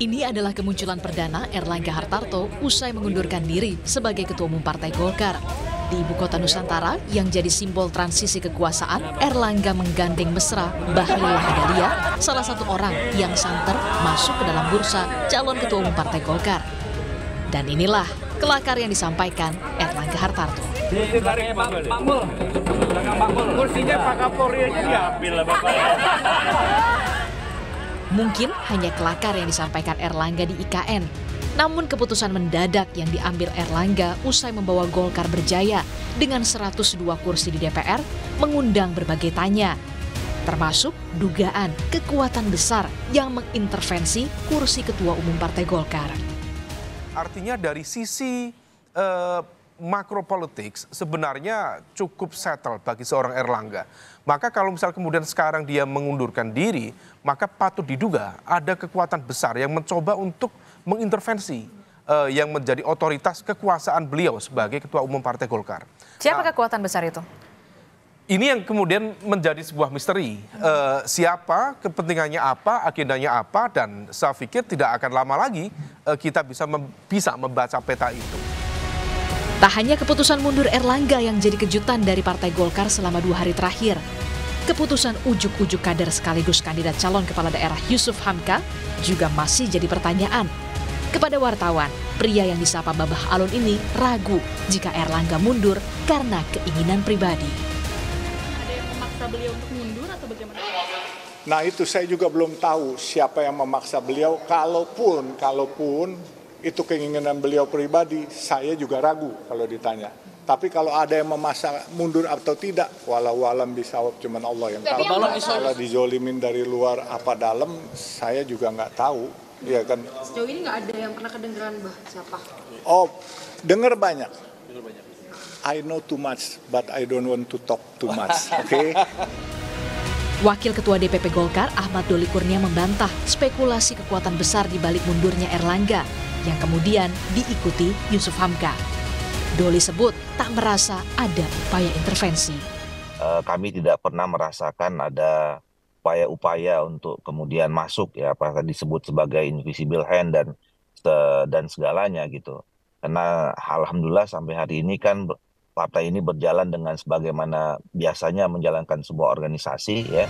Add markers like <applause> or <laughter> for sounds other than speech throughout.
Ini adalah kemunculan perdana Erlangga Hartarto usai mengundurkan diri sebagai Ketua Umum Partai Golkar. Di ibu kota Nusantara yang jadi simbol transisi kekuasaan, Erlangga menggandeng mesra Bahlil Hadalia, salah satu orang yang santer masuk ke dalam bursa calon Ketua Umum Partai Golkar. Dan inilah kelakar yang disampaikan Erlangga Hartarto. Pak Mul. Pak Mul. Kursinya Pak Kapolri aja diambil Bapak. <laughs> Mungkin hanya kelakar yang disampaikan Erlangga di IKN. Namun keputusan mendadak yang diambil Erlangga usai membawa Golkar berjaya dengan 102 kursi di DPR mengundang berbagai tanya, termasuk dugaan kekuatan besar yang mengintervensi kursi Ketua Umum Partai Golkar. Artinya dari sisi uh, makro politik sebenarnya cukup settle bagi seorang Erlangga. Maka kalau misal kemudian sekarang dia mengundurkan diri, maka patut diduga ada kekuatan besar yang mencoba untuk mengintervensi uh, yang menjadi otoritas kekuasaan beliau sebagai ketua umum Partai Golkar. Siapa nah, kekuatan besar itu? Ini yang kemudian menjadi sebuah misteri. Hmm. Uh, siapa, kepentingannya apa, agendanya apa, dan saya pikir tidak akan lama lagi uh, kita bisa mem bisa membaca peta itu. Tak hanya keputusan mundur Erlangga yang jadi kejutan dari Partai Golkar selama dua hari terakhir. Keputusan ujuk-ujuk kader sekaligus kandidat calon kepala daerah Yusuf Hamka juga masih jadi pertanyaan. Kepada wartawan, pria yang disapa Babah Alun ini ragu jika Erlangga mundur karena keinginan pribadi. Ada yang memaksa beliau untuk mundur atau bagaimana? Nah itu saya juga belum tahu siapa yang memaksa beliau. Kalaupun, kalaupun itu keinginan beliau pribadi, saya juga ragu kalau ditanya. Tapi kalau ada yang memaksa mundur atau tidak, walau alam bisawab cuman Allah yang tahu. Kalau, kalau dijolimin dari luar apa dalam, saya juga nggak tahu. Iya kan? Sejauh ini nggak ada yang pernah kedengeran bah siapa? Oh, dengar banyak. Dengar banyak. I know too much, but I don't want to talk too much. Oke. Okay? <laughs> Wakil Ketua DPP Golkar Ahmad Doli Kurnia membantah spekulasi kekuatan besar di balik mundurnya Erlangga yang kemudian diikuti Yusuf Hamka. Doli sebut tak merasa ada upaya intervensi. Eh, kami tidak pernah merasakan ada upaya-upaya untuk kemudian masuk ya apa tadi disebut sebagai invisible hand dan dan segalanya gitu. Karena alhamdulillah sampai hari ini kan partai ini berjalan dengan sebagaimana biasanya menjalankan sebuah organisasi ya.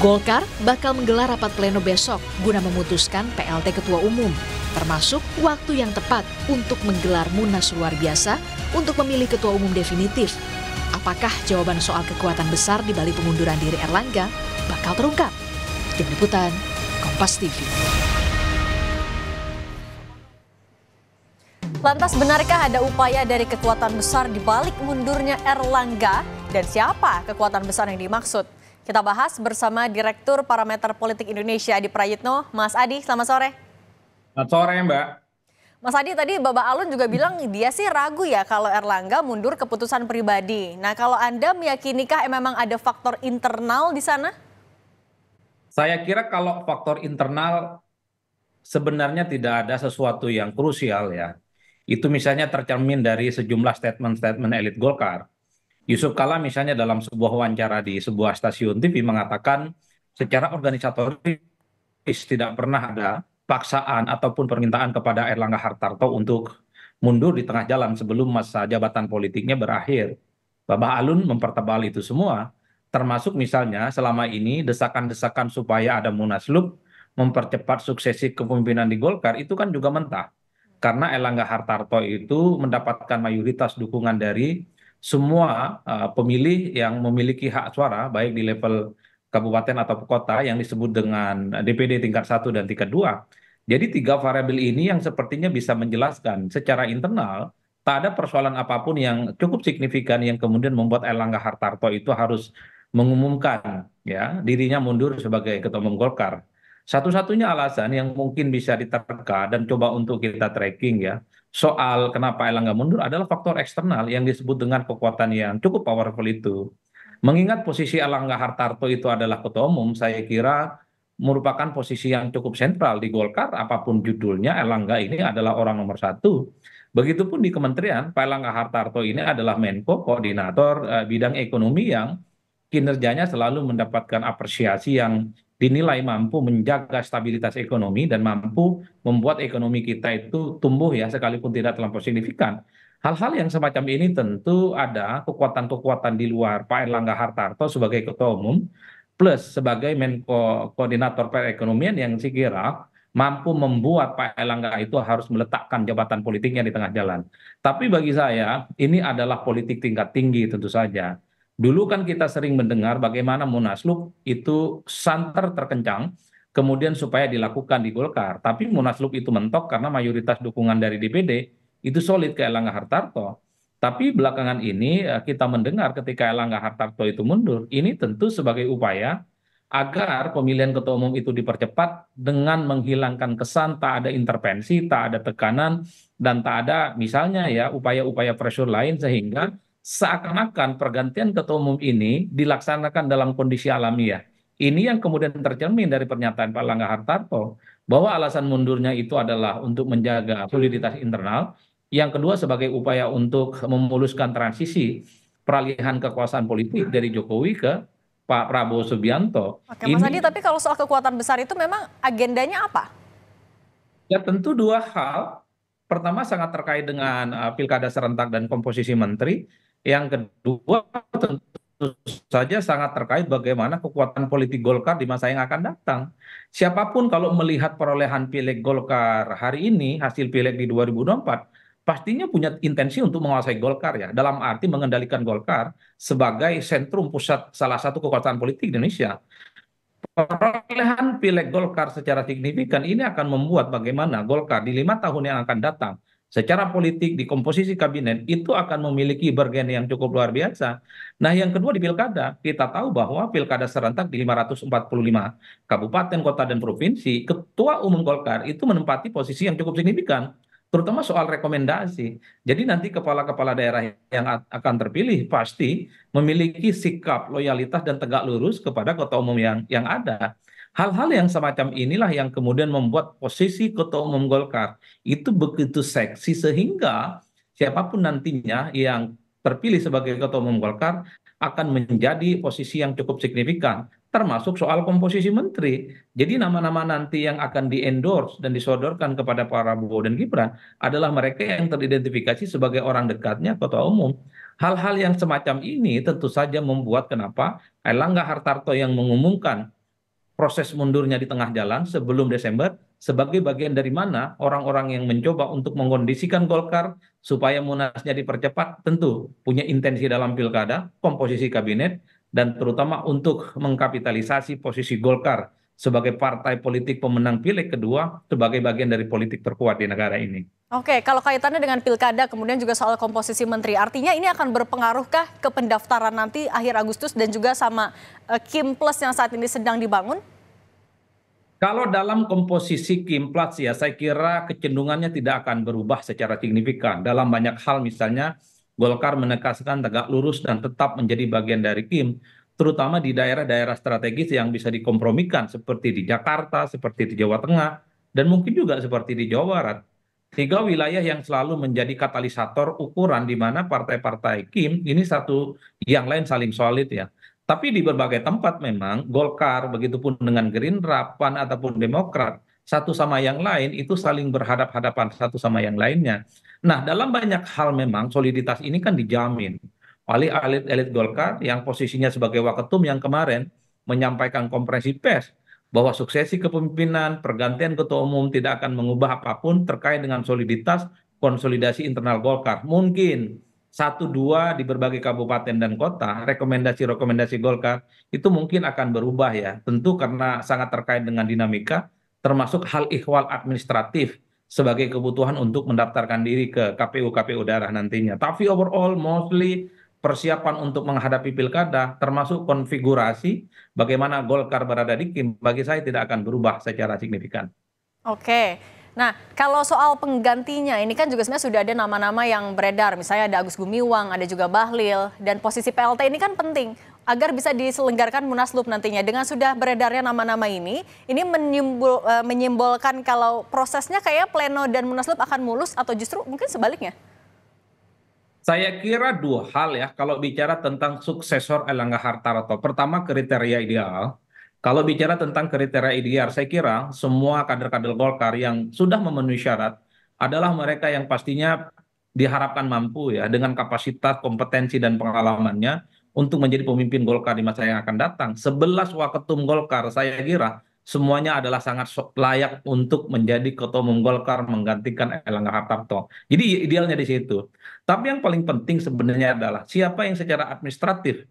Golkar bakal menggelar rapat pleno besok guna memutuskan PLT Ketua Umum, termasuk waktu yang tepat untuk menggelar munas luar biasa untuk memilih Ketua Umum definitif. Apakah jawaban soal kekuatan besar di balik pengunduran diri Erlangga bakal terungkap? Tim Liputan, Kompas TV. Lantas benarkah ada upaya dari kekuatan besar di balik mundurnya Erlangga dan siapa kekuatan besar yang dimaksud? Kita bahas bersama Direktur Parameter Politik Indonesia Adi Prayitno. Mas Adi, selamat sore. Selamat sore Mbak. Mas Adi tadi Bapak Alun juga bilang dia sih ragu ya kalau Erlangga mundur keputusan pribadi. Nah kalau Anda meyakinikah memang ada faktor internal di sana? Saya kira kalau faktor internal sebenarnya tidak ada sesuatu yang krusial ya. Itu misalnya tercermin dari sejumlah statement-statement elit Golkar. Yusuf Kala misalnya dalam sebuah wawancara di sebuah stasiun TV mengatakan secara organisatoris tidak pernah ada paksaan ataupun permintaan kepada Erlangga Hartarto untuk mundur di tengah jalan sebelum masa jabatan politiknya berakhir. Bapak Alun mempertebal itu semua, termasuk misalnya selama ini desakan-desakan supaya ada munaslup mempercepat suksesi kepemimpinan di Golkar itu kan juga mentah karena erlangga hartarto itu mendapatkan mayoritas dukungan dari semua eh, pemilih yang memiliki hak suara baik di level kabupaten atau kota yang disebut dengan dpd tingkat satu dan tingkat dua jadi tiga variabel ini yang sepertinya bisa menjelaskan secara internal tak ada persoalan apapun yang cukup signifikan yang kemudian membuat Erlangga Hartarto itu harus mengumumkan ya dirinya mundur sebagai ketua umum Golkar satu satunya alasan yang mungkin bisa diterka dan coba untuk kita tracking ya soal kenapa Elangga mundur adalah faktor eksternal yang disebut dengan kekuatan yang cukup powerful itu mengingat posisi Elangga hartarto itu adalah ketua umum saya kira merupakan posisi yang cukup sentral di Golkar apapun judulnya Elangga ini adalah orang nomor satu Begitupun di kementerian, Pak Elangga Hartarto ini adalah Menko Koordinator eh, bidang ekonomi yang kinerjanya selalu mendapatkan apresiasi yang dinilai mampu menjaga stabilitas ekonomi dan mampu membuat ekonomi kita itu tumbuh ya sekalipun tidak terlampau signifikan. Hal-hal yang semacam ini tentu ada kekuatan-kekuatan di luar Pak Erlangga Hartarto sebagai ketua umum plus sebagai Menko Koordinator Perekonomian yang saya kira mampu membuat Pak Erlangga itu harus meletakkan jabatan politiknya di tengah jalan. Tapi bagi saya ini adalah politik tingkat tinggi tentu saja dulu kan kita sering mendengar bagaimana munaslup itu santer terkencang kemudian supaya dilakukan di Golkar tapi munaslup itu mentok karena mayoritas dukungan dari DPD itu solid ke Erlangga Hartarto tapi belakangan ini eh, kita mendengar ketika Erlangga Hartarto itu mundur, ini tentu sebagai upaya agar pemilihan ketua umum itu dipercepat dengan menghilangkan kesan tak ada intervensi, tak ada tekanan, dan tak ada misalnya ya upaya-upaya pressure lain sehingga seakan-akan pergantian ketua umum ini dilaksanakan dalam kondisi alamiah. Ini yang kemudian tercermin dari pernyataan Pak Langga Hartarto bahwa alasan mundurnya itu adalah untuk menjaga soliditas internal, yang kedua sebagai upaya untuk memuluskan transisi peralihan kekuasaan politik dari Jokowi ke Pak Prabowo Subianto. Oke, Mas Adi, tapi kalau soal kekuatan besar itu memang agendanya apa? Ya tentu dua hal. Pertama sangat terkait dengan uh, pilkada serentak dan komposisi menteri yang kedua tentu saja sangat terkait bagaimana kekuatan politik golkar di masa yang akan datang siapapun kalau melihat perolehan pileg golkar hari ini hasil pileg di 2024 pastinya punya intensi untuk menguasai Golkar ya dalam arti mengendalikan Golkar sebagai sentrum pusat salah satu kekuatan politik di Indonesia. Perolehan pileg Golkar secara signifikan ini akan membuat bagaimana Golkar di lima tahun yang akan datang secara politik di komposisi kabinet itu akan memiliki bergen yang cukup luar biasa. Nah, yang kedua di pilkada, kita tahu bahwa pilkada serentak di 545 kabupaten, kota dan provinsi, ketua umum Golkar itu menempati posisi yang cukup signifikan terutama soal rekomendasi. Jadi nanti kepala-kepala daerah yang akan terpilih pasti memiliki sikap loyalitas dan tegak lurus kepada ketua umum yang yang ada. Hal-hal yang semacam inilah yang kemudian membuat posisi ketua umum Golkar itu begitu seksi sehingga siapapun nantinya yang terpilih sebagai ketua umum Golkar akan menjadi posisi yang cukup signifikan termasuk soal komposisi menteri. Jadi nama-nama nanti yang akan diendorse dan disodorkan kepada Prabowo dan Gibran adalah mereka yang teridentifikasi sebagai orang dekatnya ketua umum. Hal-hal yang semacam ini tentu saja membuat kenapa Erlangga Hartarto yang mengumumkan proses mundurnya di tengah jalan sebelum desember sebagai bagian dari mana orang orang yang mencoba untuk mengkondisikan golkar supaya munasnya dipercepat tentu punya intensi dalam pilkada komposisi kabinet dan terutama untuk mengkapitalisasi posisi golkar sebagai partai politik pemenang pileg kedua sebagai bagian dari politik terkuat di negara ini Oke, kalau kaitannya dengan pilkada, kemudian juga soal komposisi menteri, artinya ini akan berpengaruhkah ke pendaftaran nanti akhir Agustus dan juga sama uh, Kim Plus yang saat ini sedang dibangun? Kalau dalam komposisi Kim Plus ya, saya kira kecenderungannya tidak akan berubah secara signifikan. Dalam banyak hal misalnya, Golkar menegaskan tegak lurus dan tetap menjadi bagian dari Kim, terutama di daerah-daerah strategis yang bisa dikompromikan seperti di Jakarta, seperti di Jawa Tengah, dan mungkin juga seperti di Jawa Barat tiga wilayah yang selalu menjadi katalisator ukuran di mana partai-partai Kim ini satu yang lain saling solid ya. Tapi di berbagai tempat memang Golkar begitu pun dengan Gerindra, PAN ataupun Demokrat satu sama yang lain itu saling berhadap-hadapan satu sama yang lainnya. Nah, dalam banyak hal memang soliditas ini kan dijamin oleh elit-elit Golkar yang posisinya sebagai waketum yang kemarin menyampaikan kompresi pers bahwa suksesi kepemimpinan pergantian ketua umum tidak akan mengubah apapun terkait dengan soliditas konsolidasi internal golkar mungkin satu dua di berbagai kabupaten dan kota rekomendasi rekomendasi golkar itu mungkin akan berubah ya tentu karena sangat terkait dengan dinamika termasuk hal ihwal administratif sebagai kebutuhan untuk mendaftarkan diri ke KPU KPU daerah nantinya tapi overall mostly persiapan untuk menghadapi pilkada termasuk konfigurasi bagaimana Golkar berada di Kim bagi saya tidak akan berubah secara signifikan. Oke. Nah, kalau soal penggantinya ini kan juga sebenarnya sudah ada nama-nama yang beredar. Misalnya ada Agus Gumiwang, ada juga Bahlil dan posisi PLT ini kan penting agar bisa diselenggarakan Munaslup nantinya. Dengan sudah beredarnya nama-nama ini, ini menyimbol, eh, menyimbolkan kalau prosesnya kayak pleno dan Munaslup akan mulus atau justru mungkin sebaliknya? Saya kira dua hal ya kalau bicara tentang suksesor Erlangga Hartarto. Pertama kriteria ideal. Kalau bicara tentang kriteria ideal, saya kira semua kader-kader Golkar yang sudah memenuhi syarat adalah mereka yang pastinya diharapkan mampu ya dengan kapasitas, kompetensi dan pengalamannya untuk menjadi pemimpin Golkar di masa yang akan datang. Sebelas waketum Golkar saya kira semuanya adalah sangat layak untuk menjadi ketua umum Golkar menggantikan Erlangga Hartarto. Jadi idealnya di situ. Tapi yang paling penting sebenarnya adalah siapa yang secara administratif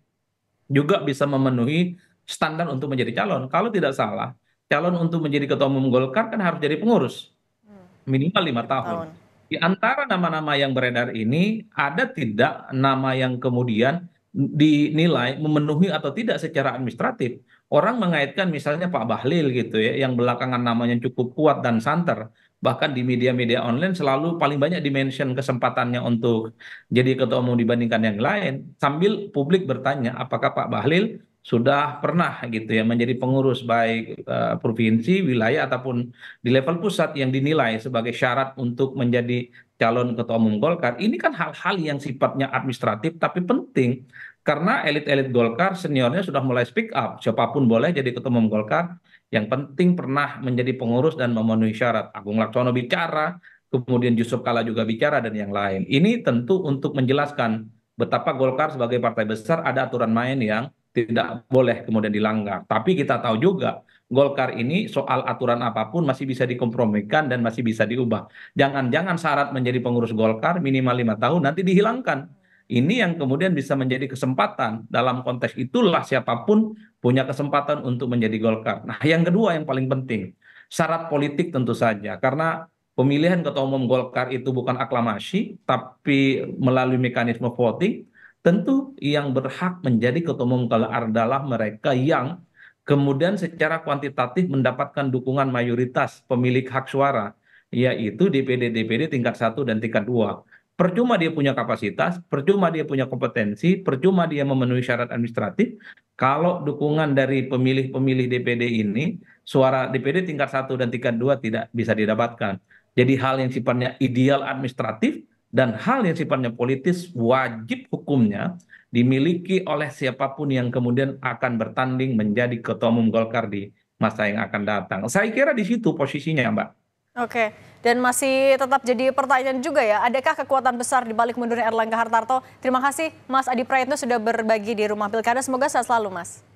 juga bisa memenuhi standar untuk menjadi calon. Kalau tidak salah, calon untuk menjadi ketua umum Golkar kan harus jadi pengurus hmm. minimal lima tahun. Di antara nama-nama yang beredar ini ada tidak nama yang kemudian dinilai memenuhi atau tidak secara administratif orang mengaitkan misalnya pak bahlil gitu ya yang belakangan namanya cukup kuat dan santer bahkan di media media online selalu paling banyak dimention kesempatannya untuk jadi ketua umum dibandingkan yang lain sambil publik bertanya apakah Pak Bahlil sudah pernah gitu ya menjadi pengurus baik uh, provinsi, wilayah ataupun di level pusat yang dinilai sebagai syarat untuk menjadi calon ketua umum Golkar. Ini kan hal-hal yang sifatnya administratif tapi penting karena elit-elit Golkar seniornya sudah mulai speak up, siapapun boleh jadi ketua umum Golkar, yang penting pernah menjadi pengurus dan memenuhi syarat. Agung Laksono bicara, kemudian Yusuf Kala juga bicara dan yang lain. Ini tentu untuk menjelaskan betapa Golkar sebagai partai besar ada aturan main yang tidak boleh kemudian dilanggar. Tapi kita tahu juga Golkar ini soal aturan apapun masih bisa dikompromikan dan masih bisa diubah. Jangan-jangan syarat menjadi pengurus Golkar minimal lima tahun nanti dihilangkan ini yang kemudian bisa menjadi kesempatan dalam konteks itulah siapapun punya kesempatan untuk menjadi Golkar. Nah, yang kedua yang paling penting syarat politik tentu saja karena pemilihan ketua umum Golkar itu bukan aklamasi tapi melalui mekanisme voting. Tentu yang berhak menjadi ketua umum Golkar adalah mereka yang kemudian secara kuantitatif mendapatkan dukungan mayoritas pemilik hak suara yaitu DPD DPD tingkat 1 dan tingkat 2 percuma dia punya kapasitas percuma dia punya kompetensi percuma dia memenuhi syarat administratif kalau dukungan dari pemilih pemilih dpd ini suara dpd tingkat satu dan tingkat dua tidak bisa didapatkan jadi hal yang sifatnya ideal administratif dan hal yang sifatnya politis wajib hukumnya dimiliki oleh siapapun yang kemudian akan bertanding menjadi ketua umum Golkar di masa yang akan datang. Saya kira di situ posisinya, Mbak. Oke, dan masih tetap jadi pertanyaan juga ya, adakah kekuatan besar di balik mundurnya Erlangga Hartarto? Terima kasih Mas Adi Prayitno sudah berbagi di Rumah Pilkada, semoga sehat selalu Mas.